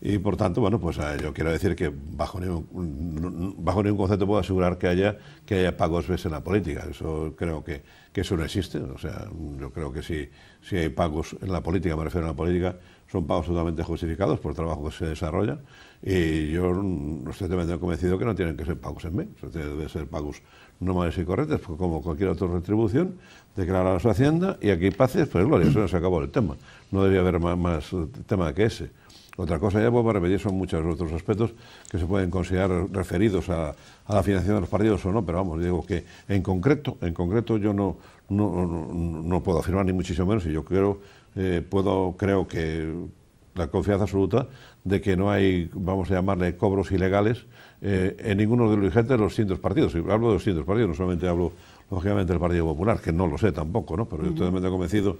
Y por tanto, bueno, pues eh, yo quiero decir que bajo ningún, bajo ningún concepto puedo asegurar que haya, que haya pagos ves en la política. Eso creo que, eso no existe. O sea, yo creo que si, si hay pagos en la política, me refiero a la política, son pagos totalmente justificados por el trabajo que se desarrolla. Y yo estoy totalmente convencido que no tienen que ser pagos en B, deben ser pagos normales y correctos, pues, como cualquier otra retribución, declarar a su hacienda y aquí pases, pues gloria, eso se acabó el tema. No debía haber más tema que ese. Otra cosa ya, vuelvo a repetir, son muchos otros aspectos que se pueden considerar referidos a, la financiación de los partidos o no, pero vamos, digo que en concreto, en concreto yo no, no, puedo afirmar ni muchísimo menos y yo creo, eh, puedo, creo que la confianza absoluta de que no hay, vamos a llamarle, cobros ilegales eh, en ninguno de los dirigentes de los distintos partidos. Y hablo de los distintos partidos, no solamente hablo, lógicamente, del Partido Popular, que no lo sé tampoco, ¿no? pero yo estoy totalmente convencido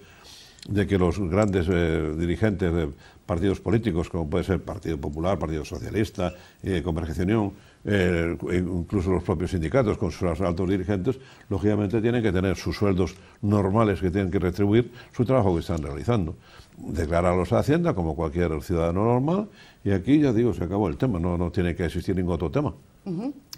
de que los grandes eh, dirigentes de partidos políticos, como puede ser Partido Popular, Partido Socialista, eh, Convergencia Unión, eh, e incluso los propios sindicatos con sus altos dirigentes, lógicamente tienen que tener sus sueldos normales que tienen que retribuir su trabajo que están realizando. Declararlos a Hacienda como cualquier ciudadano normal y aquí ya digo, se acabó el tema, no, no tiene que existir ningún otro tema.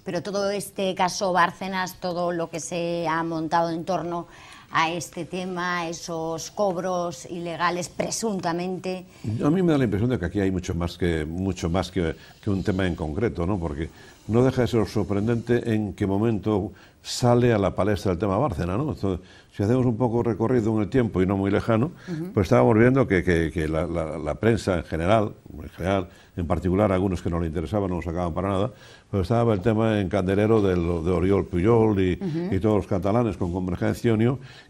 Pero todo este caso Bárcenas, todo lo que se ha montado en torno a este tema, esos cobros ilegales presuntamente. A mí me da la impresión de que aquí hay mucho más que, mucho más que, un tema en concreto, ¿no? porque no deja de ser sorprendente en qué momento sale a la palestra el tema Bárcena. ¿no? si hacemos un poco recorrido en el tiempo y no muy lejano, pues estábamos viendo que, la, la, prensa en general, en general en particular algunos que no le interesaban, no nos sacaban para nada, pero estaba el tema en Candelero de Oriol Puyol y, y, todos los catalanes con Convergencia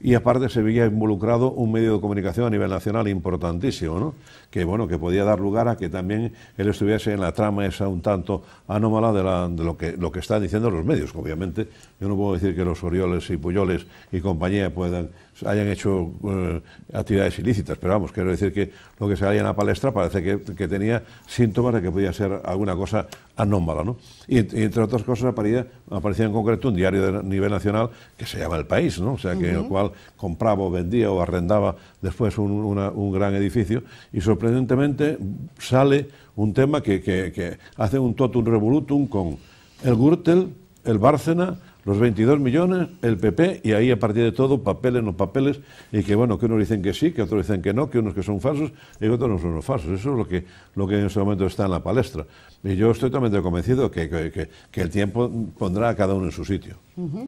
y y aparte se veía involucrado un medio de comunicación a nivel nacional importantísimo, ¿no? que bueno, que podía dar lugar a que también él estuviese en la trama esa un tanto anómala de, lo, que, lo que están diciendo los medios, obviamente yo no puedo decir que los Orioles y Puyoles y compañía puedan hayan hecho eh, actividades ilícitas, pero vamos, quiero decir que lo que se haya en la palestra parece que, que tenía sin síntomas de que podía ser alguna cosa anómala. ¿no? Y, entre otras cosas aparecía, aparecía, en concreto un diario de nivel nacional que se llama El País, ¿no? o sea, que en el cual compraba o vendía o arrendaba después un, gran edificio y sorprendentemente sale un tema que, que hace un totum revolutum con el Gürtel, el Bárcena, los 22 millones, el PP, y ahí a partir de todo, papeles, no papeles, y que bueno, que unos dicen que sí, que otros dicen que no, que unos que son falsos y otros no son los falsos. Eso es lo que, lo que en este momento está en la palestra. Y yo estoy totalmente convencido que, que, que, que el tiempo pondrá a cada uno en su sitio. Uh -huh.